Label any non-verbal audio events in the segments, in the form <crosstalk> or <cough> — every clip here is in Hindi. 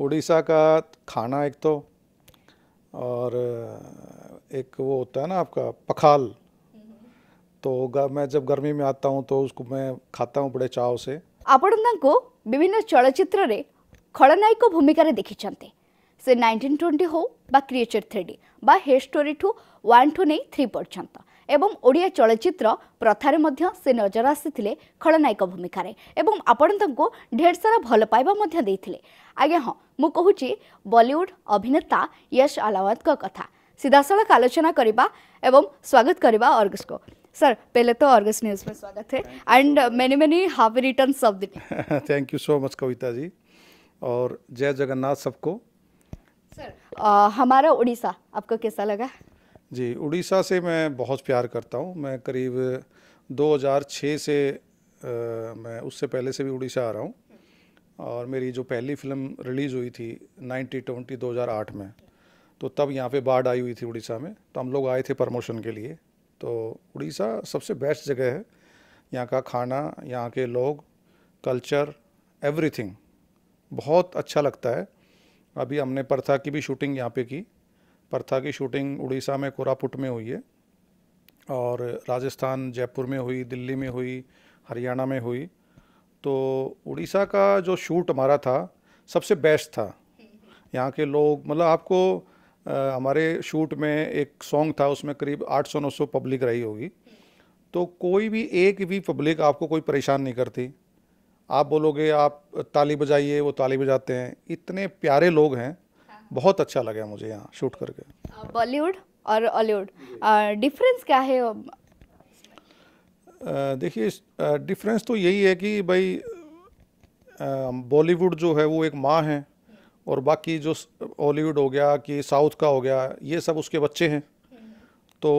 उड़ीसा का खाना एक तो और एक वो होता है ना आपका पखाल तो मैं जब गर्मी में आता हूँ तो उसको मैं खाता हूँ बड़े चाव से को विभिन्न चलचित्र रे खड़नायक भूमिका रे देखी चंते से 1920 हो बा क्रिएचर 3D बा हेयर स्टोरी टू 1 टू नहीं 3 पर एवं ओडिया चलचित्र प्रथार से नजर आसते खलनायक भूमिकार एवं आपण तक ढेर सारा भल पाइबा आज्ञा हाँ मुझे बलीउड अभिनेता यश अलावत कथा सीधा सड़क आलोचना करवा स्वागत करने अर्गस को सर पहले तो अर्गस न्यूज में स्वागत है and many many happy return of दिन thank you so much Kavita ji और जय जगन्नाथ सबको सर uh, हमारा उड़ीसा आपको कैसा लगा जी उड़ीसा से मैं बहुत प्यार करता हूँ मैं करीब 2006 से आ, मैं उससे पहले से भी उड़ीसा आ रहा हूँ और मेरी जो पहली फिल्म रिलीज़ हुई थी नाइन्टी ट्वेंटी दो में तो तब यहाँ पे बाढ़ आई हुई थी उड़ीसा में तो हम लोग आए थे प्रमोशन के लिए तो उड़ीसा सबसे बेस्ट जगह है यहाँ का खाना यहाँ के लोग कल्चर एवरीथिंग बहुत अच्छा लगता है अभी हमने परथा की भी शूटिंग यहाँ पे की प्रथा की शूटिंग उड़ीसा में कोरापुट में हुई है और राजस्थान जयपुर में हुई दिल्ली में हुई हरियाणा में हुई तो उड़ीसा का जो शूट हमारा था सबसे बेस्ट था यहाँ के लोग मतलब आपको आ, हमारे शूट में एक सॉन्ग था उसमें करीब 800 900 पब्लिक रही होगी तो कोई भी एक भी पब्लिक आपको कोई परेशान नहीं करती आप बोलोगे आप ताली बजाइए वो ताली बजाते हैं इतने प्यारे लोग हैं बहुत अच्छा लगा मुझे यहाँ शूट करके बॉलीवुड और हॉलीवुड डिफरेंस क्या है देखिए डिफरेंस तो यही है कि भाई बॉलीवुड जो है वो एक माँ है और बाकी जो हॉलीवुड हो गया कि साउथ का हो गया ये सब उसके बच्चे हैं तो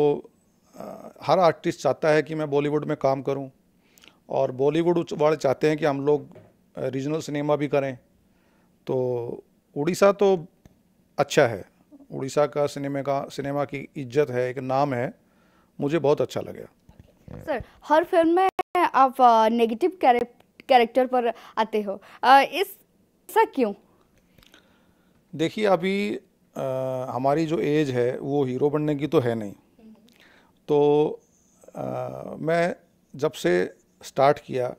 हर आर्टिस्ट चाहता है कि मैं बॉलीवुड में काम करूं और बॉलीवुड वाले चाहते हैं कि हम लोग रीजनल सिनेमा भी करें तो उड़ीसा तो अच्छा है उड़ीसा का सिनेमा का सिनेमा की इज्जत है एक नाम है मुझे बहुत अच्छा लगा सर हर फिल्म में आप नेगेटिव कैरेक्टर पर आते हो इस ऐसा क्यों देखिए अभी आ, हमारी जो एज है वो हीरो बनने की तो है नहीं तो आ, मैं जब से स्टार्ट किया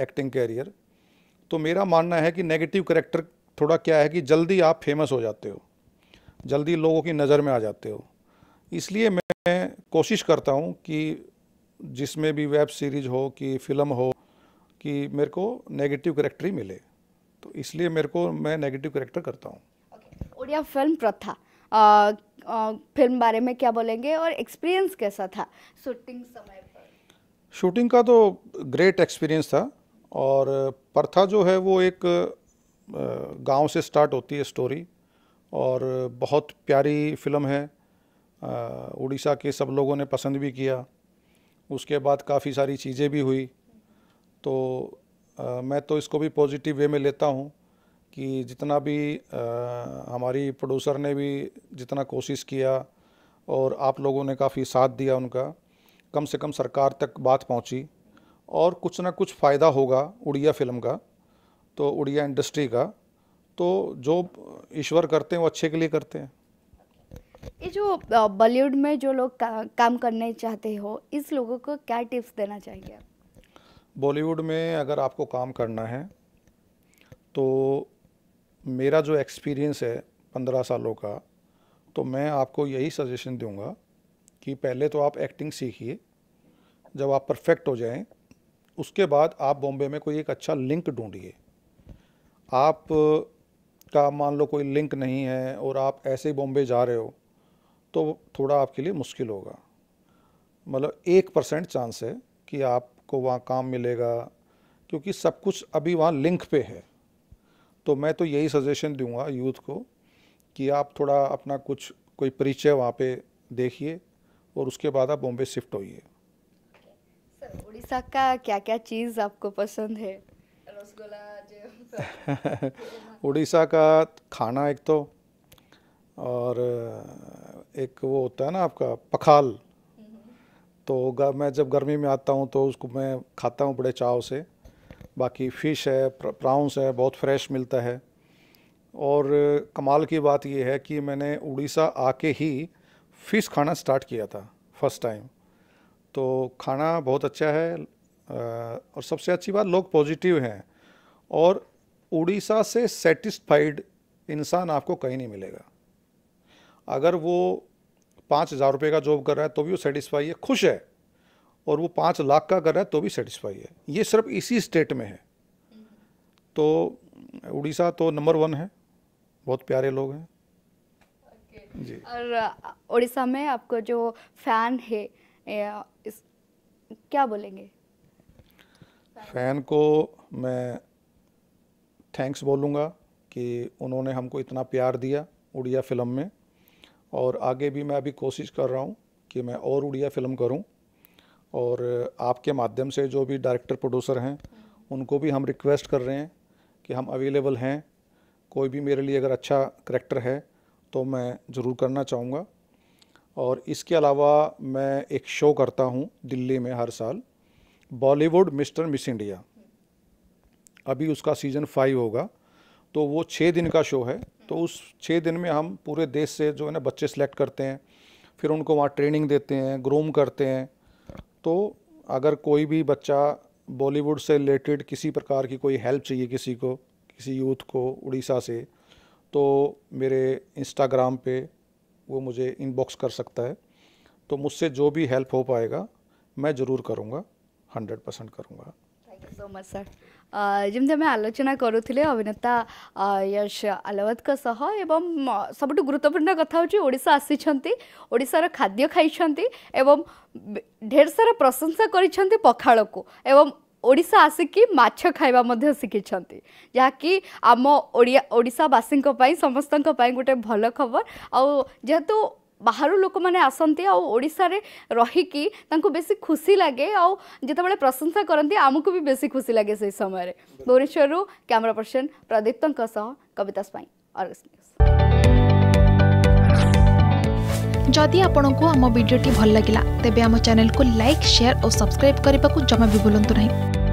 एक्टिंग कैरियर तो मेरा मानना है कि नेगेटिव करेक्टर थोड़ा क्या है कि जल्दी आप फेमस हो जाते हो जल्दी लोगों की नज़र में आ जाते हो इसलिए मैं कोशिश करता हूँ कि जिसमें भी वेब सीरीज हो कि फिल्म हो कि मेरे को नेगेटिव करेक्टर ही मिले तो इसलिए मेरे को मैं नेगेटिव करेक्टर करता हूँ Odia okay. Film Pratha film बारे में क्या बोलेंगे और एक्सपीरियंस कैसा था शूटिंग समय पर शूटिंग का तो ग्रेट एक्सपीरियंस था और प्रथा जो है वो एक गांव से स्टार्ट होती है स्टोरी और बहुत प्यारी फिल्म है उड़ीसा के सब लोगों ने पसंद भी किया उसके बाद काफ़ी सारी चीज़ें भी हुई तो आ, मैं तो इसको भी पॉजिटिव वे में लेता हूँ कि जितना भी आ, हमारी प्रोड्यूसर ने भी जितना कोशिश किया और आप लोगों ने काफ़ी साथ दिया उनका कम से कम सरकार तक बात पहुँची और कुछ ना कुछ फ़ायदा होगा उड़िया फिल्म का तो उड़िया इंडस्ट्री का तो जो ईश्वर करते हैं वो अच्छे के लिए करते हैं ये जो बॉलीवुड में जो लोग का, काम करने चाहते हो इस लोगों को क्या टिप्स देना चाहिए बॉलीवुड में अगर आपको काम करना है तो मेरा जो एक्सपीरियंस है पंद्रह सालों का तो मैं आपको यही सजेशन दूंगा कि पहले तो आप एक्टिंग सीखिए जब आप परफेक्ट हो जाएं उसके बाद आप बॉम्बे में कोई एक अच्छा लिंक ढूंढिए आप का मान लो कोई लिंक नहीं है और आप ऐसे ही बॉम्बे जा रहे हो तो थोड़ा आपके लिए मुश्किल होगा मतलब एक परसेंट चांस है कि आपको वहाँ काम मिलेगा क्योंकि सब कुछ अभी वहाँ लिंक पे है तो मैं तो यही सजेशन दूंगा यूथ को कि आप थोड़ा अपना कुछ कोई परिचय वहाँ पे देखिए और उसके बाद आप बॉम्बे शिफ्ट होइए उड़ीसा का क्या क्या चीज़ आपको पसंद है <laughs> उड़ीसा का खाना एक तो और एक वो होता है ना आपका पखाल हम्म। तो मैं जब गर्मी में आता हूँ तो उसको मैं खाता हूँ बड़े चाव से बाकी फ़िश है प्राउंस है बहुत फ्रेश मिलता है और कमाल की बात यह है कि मैंने उड़ीसा आके ही फ़िश खाना स्टार्ट किया था फर्स्ट टाइम तो खाना बहुत अच्छा है और सबसे अच्छी बात लोग पॉजिटिव हैं और उड़ीसा से सेटिस्फाइड इंसान आपको कहीं नहीं मिलेगा अगर वो पाँच हज़ार रुपये का जॉब कर रहा है तो भी वो सेटिस्फाई है खुश है और वो पाँच लाख का कर रहा है तो भी सेटिस्फाई है ये सिर्फ इसी स्टेट में है तो उड़ीसा तो नंबर वन है बहुत प्यारे लोग हैं जी और उड़ीसा में आपको जो फैन है इस क्या बोलेंगे फैन को मैं थैंक्स बोलूँगा कि उन्होंने हमको इतना प्यार दिया उड़िया फिल्म में और आगे भी मैं अभी कोशिश कर रहा हूँ कि मैं और उड़िया फिल्म करूँ और आपके माध्यम से जो भी डायरेक्टर प्रोड्यूसर हैं उनको भी हम रिक्वेस्ट कर रहे हैं कि हम अवेलेबल हैं कोई भी मेरे लिए अगर अच्छा करेक्टर है तो मैं ज़रूर करना चाहूँगा और इसके अलावा मैं एक शो करता हूँ दिल्ली में हर साल बॉलीवुड मिस्टर मिस इंडिया अभी उसका सीज़न फाइव होगा तो वो छः दिन का शो है तो उस छः दिन में हम पूरे देश से जो है ना बच्चे सेलेक्ट करते हैं फिर उनको वहाँ ट्रेनिंग देते हैं ग्रूम करते हैं तो अगर कोई भी बच्चा बॉलीवुड से रिलेटेड किसी प्रकार की कोई हेल्प चाहिए किसी को किसी यूथ को उड़ीसा से तो मेरे इंस्टाग्राम पे वो मुझे इनबॉक्स कर सकता है तो मुझसे जो भी हेल्प हो पाएगा मैं ज़रूर करूँगा हंड्रेड परसेंट करूँगा ସୋ ମଚ୍ ସାର୍ ଯେମିତି ଆମେ ଆଲୋଚନା କରୁଥିଲେ ଅଭିନେତା ୟଶ ଆଲୱତଙ୍କ ସହ ଏବଂ ସବୁଠୁ ଗୁରୁତ୍ୱପୂର୍ଣ୍ଣ କଥା ହେଉଛି ଓଡ଼ିଶା ଆସିଛନ୍ତି ଓଡ଼ିଶାର ଖାଦ୍ୟ ଖାଇଛନ୍ତି ଏବଂ ଢେର ସାରା ପ୍ରଶଂସା କରିଛନ୍ତି ପଖାଳକୁ ଏବଂ ଓଡ଼ିଶା ଆସିକି ମାଛ ଖାଇବା ମଧ୍ୟ ଶିଖିଛନ୍ତି ଯାହାକି ଆମ ଓଡ଼ିଆ ଓଡ଼ିଶାବାସୀଙ୍କ ପାଇଁ ସମସ୍ତଙ୍କ ପାଇଁ ଗୋଟେ ଭଲ ଖବର ଆଉ ଯେହେତୁ बाहर लोक मैंने आसती आड़शे रहीकि बेस खुशी लगे आते प्रशंसा करती आमको भी बेस खुशी लगे से समय भुवनेश्वर कैमेरा पर्सन प्रदीप्त कविता स्वाई जदि आपण को आम भिडी भल लगा तेब चेल को लाइक सेयार और सब्सक्राइब करने को जमा भी बुलां नहीं